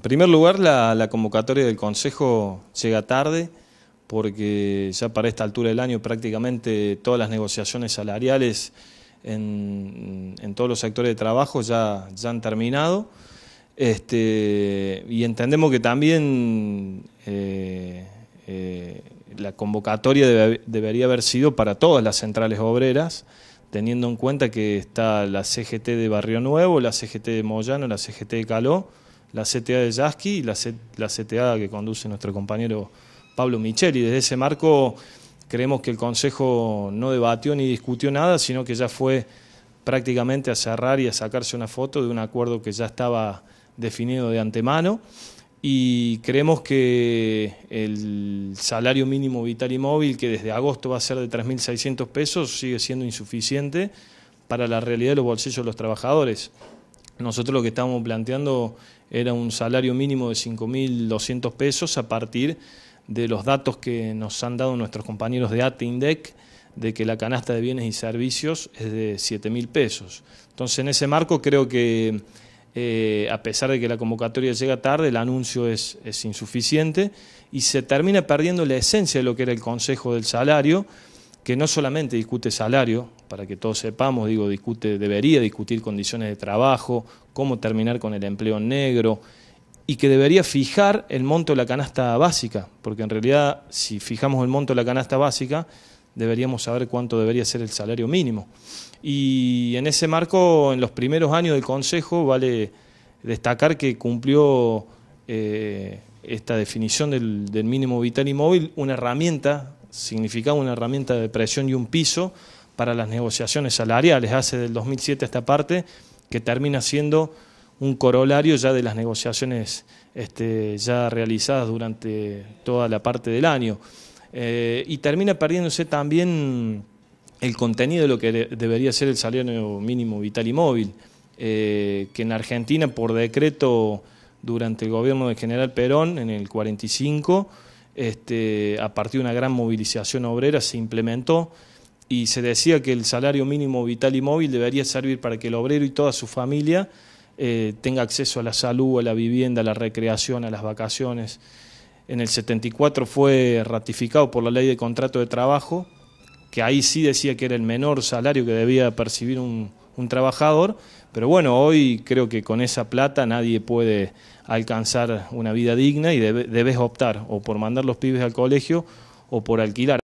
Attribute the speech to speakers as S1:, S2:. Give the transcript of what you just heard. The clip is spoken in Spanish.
S1: En primer lugar, la, convocatoria del Consejo llega tarde porque ya para esta altura del año prácticamente todas las negociaciones salariales en, todos los sectores de trabajo ya, han terminado. Este, y entendemos que también eh, eh, la convocatoria debería haber sido para todas las centrales obreras, teniendo en cuenta que está la CGT de Barrio Nuevo, la CGT de Moyano, la CGT de Caló la CTA de Yasky y la, CTA que conduce nuestro compañero Pablo Y Desde ese marco creemos que el Consejo no debatió ni discutió nada, sino que ya fue prácticamente a cerrar y a sacarse una foto de un acuerdo que ya estaba definido de antemano y creemos que el salario mínimo vital y móvil, que desde agosto va a ser de 3.600 pesos, sigue siendo insuficiente para la realidad de los bolsillos de los trabajadores. Nosotros lo que estábamos planteando era un salario mínimo de 5.200 pesos a partir de los datos que nos han dado nuestros compañeros de ATINDEC de que la canasta de bienes y servicios es de 7.000 pesos. Entonces, en ese marco creo que, eh, a pesar de que la convocatoria llega tarde, el anuncio es insuficiente y se termina perdiendo la esencia de lo que era el Consejo del Salario, que no solamente discute salario, para que todos sepamos, digo, discute, debería discutir condiciones de trabajo, cómo terminar con el empleo negro, y que debería fijar el monto de la canasta básica, porque en realidad si fijamos el monto de la canasta básica, deberíamos saber cuánto debería ser el salario mínimo. Y en ese marco, en los primeros años del Consejo, vale destacar que cumplió eh, esta definición del, del mínimo vital y móvil, una herramienta significaba una herramienta de presión y un piso para las negociaciones salariales. Hace del 2007 esta parte que termina siendo un corolario ya de las negociaciones este, ya realizadas durante toda la parte del año. Eh, y termina perdiéndose también el contenido de lo que debería ser el salario mínimo vital y móvil, eh, que en Argentina por decreto durante el gobierno del general Perón, en el 45, este, a partir de una gran movilización obrera, se implementó y se decía que el salario mínimo vital y móvil debería servir para que el obrero y toda su familia eh, tenga acceso a la salud, a la vivienda, a la recreación, a las vacaciones. En el 74 fue ratificado por la ley de contrato de trabajo, que ahí sí decía que era el menor salario que debía percibir un, un trabajador, pero bueno, hoy creo que con esa plata nadie puede alcanzar una vida digna y debes optar o por mandar los pibes al colegio o por alquilar.